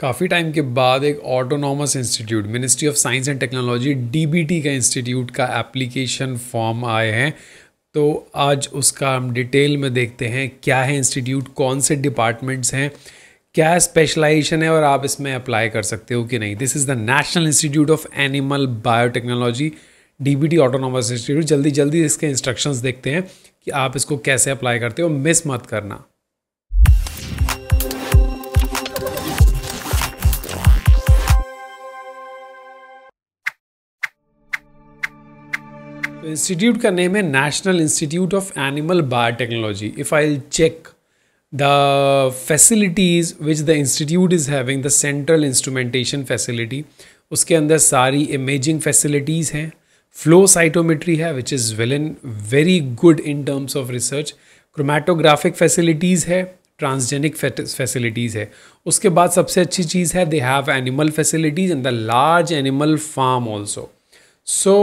काफ़ी टाइम के बाद एक autonomous institute ministry of science and technology D का इंस्टीट्यूट का एप्लीकेशन फॉर्म आए हैं तो आज उसका हम डिटेल में देखते हैं क्या है इंस्टीट्यूट कौन से डिपार्टमेंट्स हैं क्या स्पेशलाइजेशन है और आप इसमें अप्लाई कर सकते हो कि नहीं this is the national institute of animal biotechnology DBT autonomous institute जल्दी जल्दी इसके इंस्ट्रक्शंस देखते हैं कि आप इसको कैसे अप्लाई करते हो मिस मत करना इंस्टीट्यूट का नेम है national institute of animal biotechnology if I check the facilities which the institute is having the central instrumentation facility उसके अंदर सारी इमेजिंग फैसिलिटीज हैं फ्लो साइटोमेट्री है which is well in very good in terms of research chromatographic facilities है transgenic facilities है उसके बाद सबसे अच्छी चीज़ है they have animal facilities in the large animal farm also so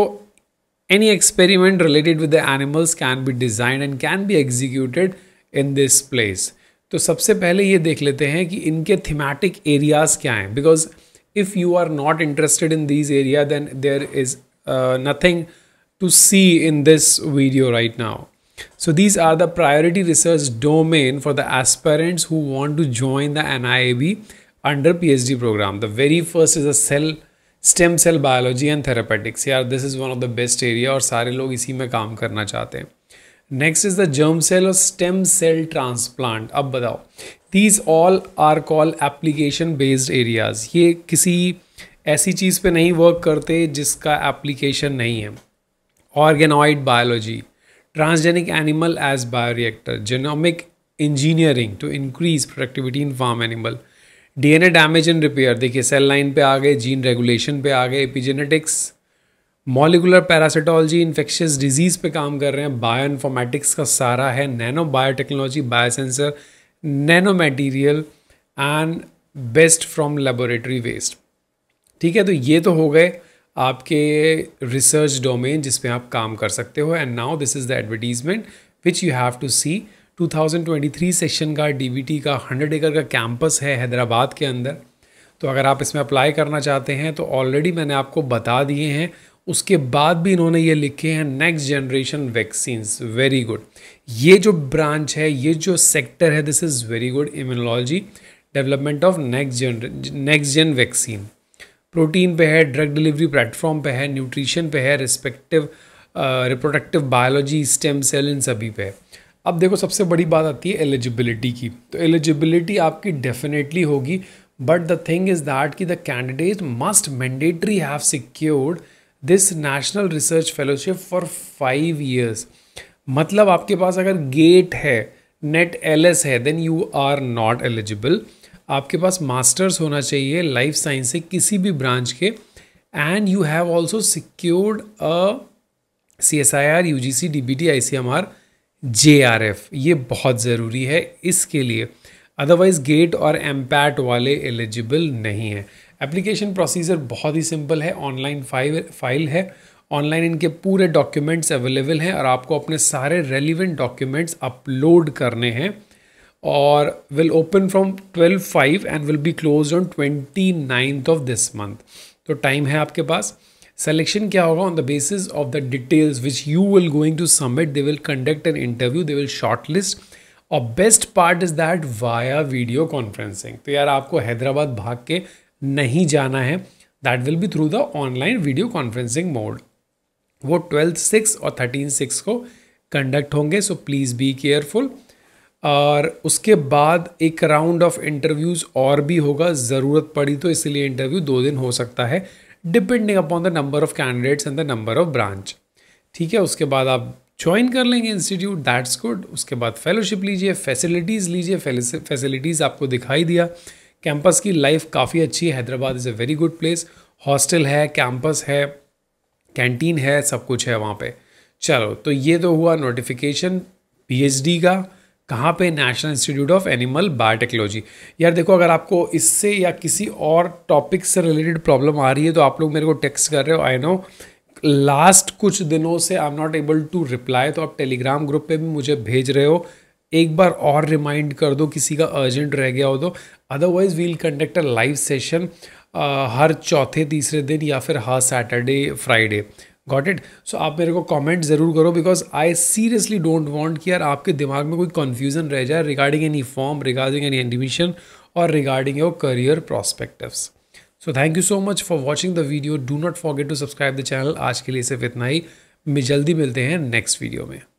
Any experiment related with the animals can be designed and can be executed in this place. तो सबसे पहले ये देख लेते हैं कि इनके थीमेटिक एरियाज क्या हैं because if you are not in in these area then there is nothing to see in this video So these are the priority research domain for the aspirants who want to join the NIAB under PhD program. The very first is the cell stem cell biology and therapeutics यार this is one of the best area और सारे लोग इसी में काम करना चाहते हैं next is the germ cell और स्टेम सेल ट्रांसप्लांट अब बताओ these all are call application based areas ये किसी ऐसी चीज़ पे नहीं वर्क करते जिसका एप्लीकेशन नहीं है organoid biology transgenic animal as bioreactor genomic engineering to increase productivity in farm animal DNA damage and repair देखिए सेल लाइन पे आ गए जीन रेगुलेशन पे आ गए epigenetics molecular parasitology infectious disease पे काम कर रहे हैं बायो इन्फॉर्मेटिक्स का सारा है nano biotechnology biosensor nano material and best from laboratory waste ठीक है तो ये तो हो गए आपके रिसर्च डोमेन जिसपे आप काम कर सकते हो and now this is the advertisement which you have to see 2023 session का डीवीटी का 100 एकड़ का कैंपस है हैदराबाद के अंदर तो अगर आप इसमें अप्लाई करना चाहते हैं तो ऑलरेडी मैंने आपको बता दिए हैं उसके बाद भी इन्होंने ये लिखे हैं next generation vaccines very good ये जो ब्रांच है ये जो सेक्टर है this is very good immunology development of next gen next gen vaccine protein पे है ड्रग डिलीवरी प्लेटफॉर्म पे है न्यूट्रिशन पे है respective reproductive biology stem cell इन सभी पे है अब देखो सबसे बड़ी बात आती है एलिजिबिलिटी की तो एलिजिबिलिटी आपकी डेफिनेटली होगी but the thing is that कि the candidate must mandatory have secured this national research fellowship for five years मतलब आपके पास अगर गेट है नेट एल एस है then you are not eligible आपके पास मास्टर्स होना चाहिए लाइफ साइंस से किसी भी ब्रांच के and you have also secured a C S I R U G C D B T I C M R J R F ये बहुत ज़रूरी है इसके लिए अदरवाइज़ गेट और एम पैट वाले एलिजिबल नहीं है एप्लीकेशन प्रोसीजर बहुत ही सिंपल है ऑनलाइन फाइल फाइल है ऑनलाइन इनके पूरे डॉक्यूमेंट्स अवेलेबल हैं और आपको अपने सारे रेलिवेंट डॉक्यूमेंट्स अपलोड करने हैं और will open from twelve five and will be close on twenty ninth of this month तो टाइम है आपके पास सेलेक्शन क्या होगा on the basis of the details which you will going to they will will conduct an interview. They will shortlist. और best part is that via video conferencing तो यार आपको हैदराबाद भाग के नहीं जाना है that will be through the online video conferencing mode वो ट्वेल्थ सिक्स और थर्टीन सिक्स को कंडक्ट होंगे सो प्लीज़ बी केयरफुल और उसके बाद एक राउंड ऑफ इंटरव्यूज़ और भी होगा ज़रूरत पड़ी तो इसलिए इंटरव्यू दो दिन हो सकता है depending upon the number of candidates and the number of branch ठीक है उसके बाद आप ज्वाइन कर लेंगे इंस्टीट्यूट दैट्स गुड उसके बाद फेलोशिप लीजिए फैसिलिटीज़ लीजिए फैसिलिटीज़ आपको दिखाई दिया कैंपस की लाइफ काफ़ी अच्छी है Hyderabad is a very good place hostel है कैंपस है कैंटीन है सब कुछ है वहाँ पे चलो तो ये तो हुआ नोटिफिकेशन पीएचडी का कहाँ पे national institute of animal biotechnology यार देखो अगर आपको इससे या किसी और टॉपिक से रिलेटेड प्रॉब्लम आ रही है तो आप लोग मेरे को टेक्स्ट कर रहे हो आई नो लास्ट कुछ दिनों से I am not able to reply तो आप टेलीग्राम ग्रुप पे भी मुझे भेज रहे हो एक बार और रिमाइंड कर दो किसी का अर्जेंट रह गया हो तो otherwise will conduct a live session हर चौथे तीसरे दिन या फिर हर Saturday Friday got it so आप मेरे को कमेंट ज़रूर करो because I seriously don't want कि यार आपके दिमाग में कोई कन्फ्यूज़न रह जाए regarding any form regarding any admission और regarding your career prospective so thank you so much for watching the video do not forget to subscribe the channel आज के लिए सिर्फ इतना ही मैं जल्दी मिलते हैं नेक्स्ट वीडियो में